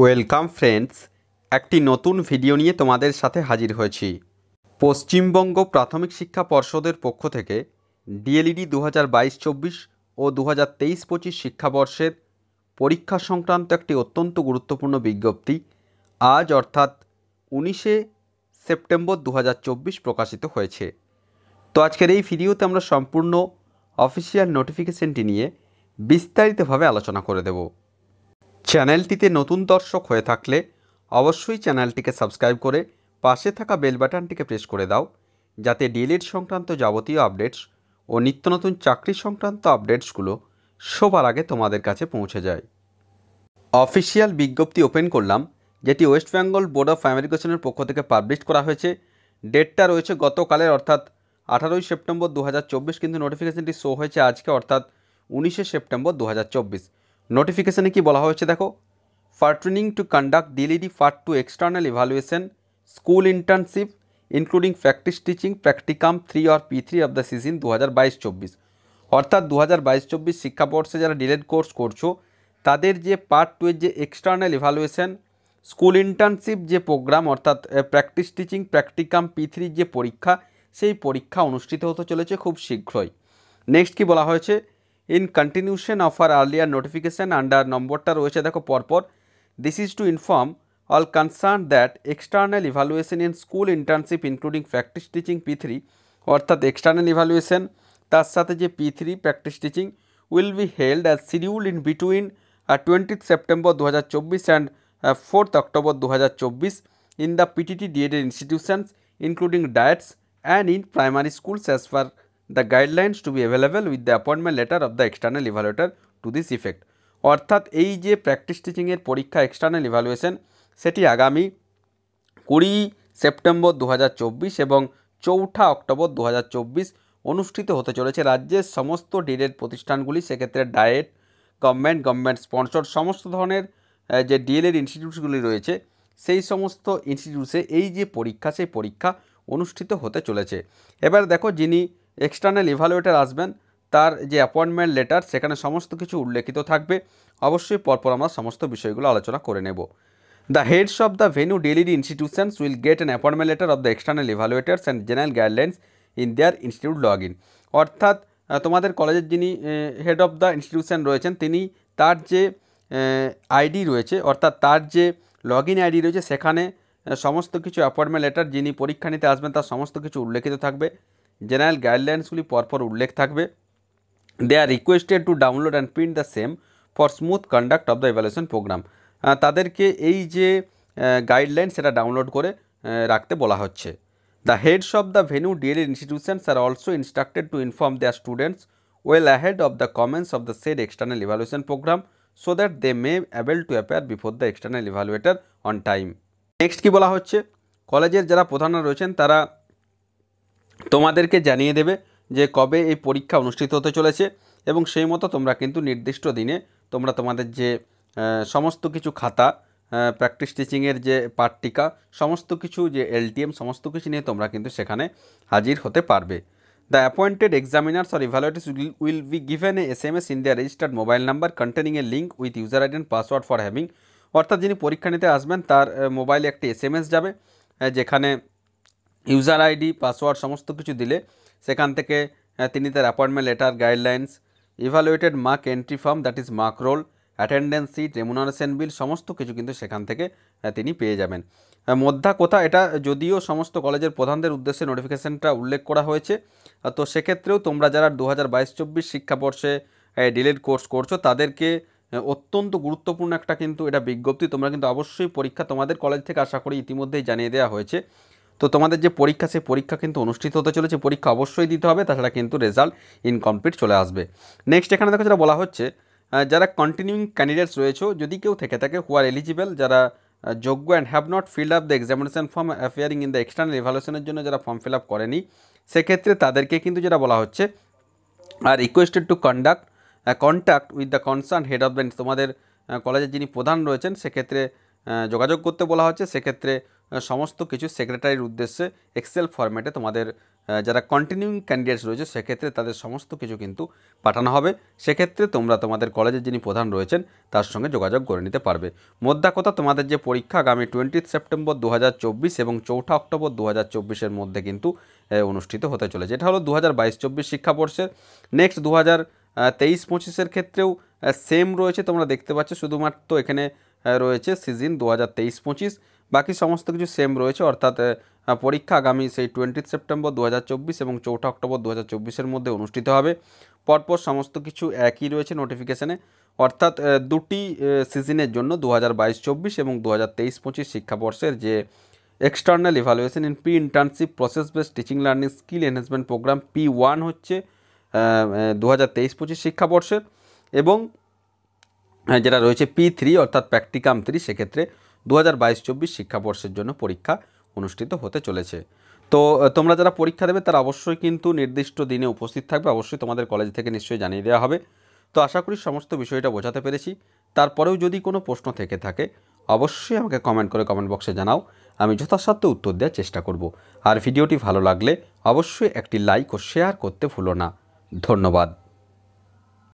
welcome friends একটি নতুন video নিয়ে তোমাদের সাথে হাজির হয়েছি পশ্চিমবঙ্গ প্রাথমিক শিক্ষা পর্ষদের পক্ষ থেকে ডিএলইডি e দু হাজার বাইশ চব্বিশ ও দু হাজার তেইশ পঁচিশ শিক্ষাবর্ষের পরীক্ষা সংক্রান্ত একটি অত্যন্ত গুরুত্বপূর্ণ বিজ্ঞপ্তি আজ অর্থাৎ উনিশে সেপ্টেম্বর দু প্রকাশিত হয়েছে তো আজকের এই ভিডিওতে আমরা সম্পূর্ণ অফিসিয়াল নোটিফিকেশনটি নিয়ে বিস্তারিতভাবে আলোচনা করে দেবো চ্যানেলটিতে নতুন দর্শক হয়ে থাকলে অবশ্যই চ্যানেলটিকে সাবস্ক্রাইব করে পাশে থাকা বেল বাটনটিকে প্রেস করে দাও যাতে ডিএলএড সংক্রান্ত যাবতীয় আপডেটস ও নিত্য নতুন চাকরি সংক্রান্ত আপডেটসগুলো সবার আগে তোমাদের কাছে পৌঁছে যায় অফিসিয়াল বিজ্ঞপ্তি ওপেন করলাম যেটি ওয়েস্ট বেঙ্গল বোর্ড অফ অ্যামেরিকেশনের পক্ষ থেকে পাবলিশ করা হয়েছে ডেটটা রয়েছে গতকালের অর্থাৎ আঠারোই সেপ্টেম্বর দু কিন্তু নোটিফিকেশনটি শো হয়েছে আজকে অর্থাৎ উনিশে সেপ্টেম্বর দু নোটিফিকেশানে কি বলা হয়েছে দেখো for training to to external Part school internship including practice internship, practicum three teaching, P three of the of দু হাজার বাইশ চব্বিশ অর্থাৎ দু হাজার বাইশ চব্বিশ শিক্ষাবর্ষে যারা ডিলেড কোর্স e করছো তাদের যে পার্ট টুয়ের যে এক্সটার্নাল ইভালুয়েশন স্কুল ইন্টার্নশিপ যে প্রোগ্রাম অর্থাৎ প্র্যাকটিস টিচিং প্র্যাকটিকাম পি থ্রির যে পরীক্ষা সেই পরীক্ষা অনুষ্ঠিত হতে চলেছে খুব শীঘ্রই নেক্সট কি বলা হয়েছে in continuation of our earlier notification under নম্বরটা রয়েছে দেখো পরপর this is to inform all concern that external evaluation in school internship including practice teaching P three অর্থাৎ এক্সটার্নাল ইভ্যালুয়েশন তার সাথে যে P three practice teaching will be held as schedule in between twentieth September দু হাজার চব্বিশ and fourth October দু হাজার চব্বিশ in the PTT DEd institutions including DIETs and in primary schools as per the guidelines to be available with the appointment letter of the external evaluator to this effect অর্থাৎ এই যে practice টিচিংয়ের পরীক্ষা external evaluation সেটি আগামী কুড়ি September দু এবং চৌঠা অক্টোবর দু অনুষ্ঠিত হতে চলেছে রাজ্যের সমস্ত ডিএড প্রতিষ্ঠানগুলি সেক্ষেত্রে ডায়েট গভর্নমেন্ট গভর্নমেন্ট স্পন্সর সমস্ত ধরনের যে ডিএলএড ইনস্টিটিউটসগুলি রয়েছে সেই সমস্ত ইনস্টিটিউটসে এই যে পরীক্ষা সেই পরীক্ষা অনুষ্ঠিত হতে চলেছে এবার দেখো যিনি এক্সটার্নাল ইভালুয়েটার আসবেন তার যে অ্যাপয়েন্টমেন্ট লেটার সেখানে সমস্ত কিছু উল্লেখিত থাকবে অবশ্যই পরপর আমরা সমস্ত বিষয়গুলো আলোচনা করে নেব the heads of the venue DElEd institutions will get an appointment letter of the external evaluators and general guidelines in their institute log in অর্থাৎ তোমাদের কলেজের যিনি হেড অফ দ্য ইনস্টিটিউশন রয়েছেন তিনি তার যে আইডি রয়েছে অর্থাৎ তার যে লগ ইন আইডি রয়েছে সেখানে সমস্ত কিছু অ্যাপয়েন্টমেন্ট লেটার যিনি পরীক্ষা নিতে আসবেন তার সমস্ত কিছু উল্লেখিত থাকবে জেনারেল গাইডলাইন্সগুলি পরপর উল্লেখ থাকবে they are requested to download and print the same for smooth conduct of the evaluation programme তাদেরকে এই যে গাইডলাইন সেটা ডাউনলোড করে রাখতে বলা হচ্ছে the heads of the venue DElEd institutions are also instructed to inform their students well ahead of the comments of the said external evaluation programme so that they may able to appear before the external evaluator on time next কী বলা হচ্ছে কলেজের যারা প্রধানরা রয়েছেন তারা তোমাদেরকে জানিয়ে দেবে যে কবে এই পরীক্ষা অনুষ্ঠিত হতে চলেছে এবং সেই মতো তোমরা কিন্তু নির্দিষ্ট দিনে তোমরা তোমাদের যে সমস্ত কিছু খাতা প্র্যাকটিস টিচিংয়ের যে পাঠটিকা সমস্ত কিছু যে এলটিএম সমস্ত কিছু নিয়ে তোমরা কিন্তু সেখানে হাজির হতে পারবে the appointed examiners or evaluators will be given a S M S in their registered mobile number containing a link with user ID password for having অর্থাৎ যিনি পরীক্ষা নিতে আসবেন তার মোবাইলে একটি এস এম এস যাবে যেখানে ইউজার আইডি পাসওয়ার্ড সমস্ত কিছু দিলে সেখান থেকে তিনি তার appointment letter guidelines evaluated mark entry form that is mark roll attendance sheet remuneration bill সমস্ত কিছু কিন্তু সেখান থেকে তিনি পেয়ে যাবেন মধ্যা কোথা এটা যদিও সমস্ত কলেজের প্রধানদের উদ্দেশ্যে নোটিফিকেশনটা উল্লেখ করা হয়েছে তো সেক্ষেত্রেও তোমরা যারা দু হাজার বাইশ চব্বিশ শিক্ষাবর্ষে ডিলেড কোর্স করছো তাদেরকে অত্যন্ত গুরুত্বপূর্ণ একটা কিন্তু এটা বিজ্ঞপ্তি তোমরা কিন্তু অবশ্যই পরীক্ষা তোমাদের কলেজ থেকে আশা করি ইতিমধ্যেই জানিয়ে দেওয়া হয়েছে তো তোমাদের যে পরীক্ষা সেই পরীক্ষা কিন্তু অনুষ্ঠিত হতে চলেছে পরীক্ষা অবশ্যই দিতে হবে তাছাড়া কিন্তু রেজাল্ট ইনকমপ্লিট চলে আসবে নেক্সট এখানে দেখো যেটা বলা হচ্ছে যারা কন্টিনিউইং ক্যান্ডিডেটস রয়েছে যদি কেউ থেকে থাকে হু আর এলিজিবল যারা যোগ্য and have not fill up the examination form appearing in the external ইভ্যালুয়েশনের জন্য যারা ফর্ম ফিল আপ করেনি সেক্ষেত্রে তাদেরকে কিন্তু যেটা বলা হচ্ছে are requested to conduct contact with the concern head of the তোমাদের কলেজের যিনি প্রধান রয়েছেন সেক্ষেত্রে যোগাযোগ করতে বলা হচ্ছে সেক্ষেত্রে সমস্ত কিছু সেক্রেটারির উদ্দেশ্যে এক্সেল ফরম্যাটে তোমাদের যারা কন্টিনিউইং ক্যান্ডিডেটস রয়েছে সেক্ষেত্রে তাদের সমস্ত কিছু কিন্তু পাঠানো হবে সেক্ষেত্রে তোমরা তোমাদের কলেজের যিনি প্রধান রয়েছেন তার সঙ্গে যোগাযোগ করে নিতে পারবে মোদ্দা কথা তোমাদের যে পরীক্ষা আগামী টোয়েন্টি সেপ্টেম্বর দু এবং চৌঠা অক্টোবর দু হাজার মধ্যে কিন্তু অনুষ্ঠিত হতে চলেছে এটা হলো দু হাজার বাইশ চব্বিশ শিক্ষাবর্ষের নেক্সট দু হাজার তেইশ পঁচিশের ক্ষেত্রেও সেম রয়েছে তোমরা দেখতে পাচ্ছ শুধুমাত্র এখানে রয়েছে সিজন দু হাজার তেইশ পঁচিশ বাকি সমস্ত কিছু সেম রয়েছে অর্থাৎ পরীক্ষা আগামী সেই টোয়েন্টি সেপ্টেম্বর দু এবং চৌঠা অক্টোবর দু হাজার মধ্যে অনুষ্ঠিত হবে পরপর সমস্ত কিছু একই রয়েছে নোটিফিকেশানে অর্থাৎ দুটি সিজনের জন্য দু হাজার বাইশ চব্বিশ এবং দু হাজার তেইশ পঁচিশ শিক্ষাবর্ষের যে external evaluation in pre internship process best teaching learning skill enhancement programme P one হচ্ছে দু হাজার তেইশ পঁচিশ শিক্ষাবর্ষের এবং যেটা রয়েছে পি থ্রি অর্থাৎ প্র্যাকটিকাম থ্রি সেক্ষেত্রে দু হাজার বাইশ চব্বিশ শিক্ষাবর্ষের জন্য পরীক্ষা অনুষ্ঠিত হতে চলেছে তো তোমরা যারা পরীক্ষা দেবে তারা অবশ্যই কিন্তু নির্দিষ্ট দিনে উপস্থিত থাকবে অবশ্যই তোমাদের কলেজ থেকে নিশ্চয়ই জানিয়ে দেওয়া হবে তো আশা করি সমস্ত বিষয়টা বোঝাতে পেরেছি তারপরেও যদি কোনো প্রশ্ন থেকে থাকে অবশ্যই আমাকে কমেন্ট করে কমেন্ট বক্সে জানাও আমি যথাসাধ্য উত্তর দেওয়ার চেষ্টা করব আর ভিডিওটি ভালো লাগলে অবশ্যই একটি লাইক ও শেয়ার করতে ভুলো না ধন্যবাদ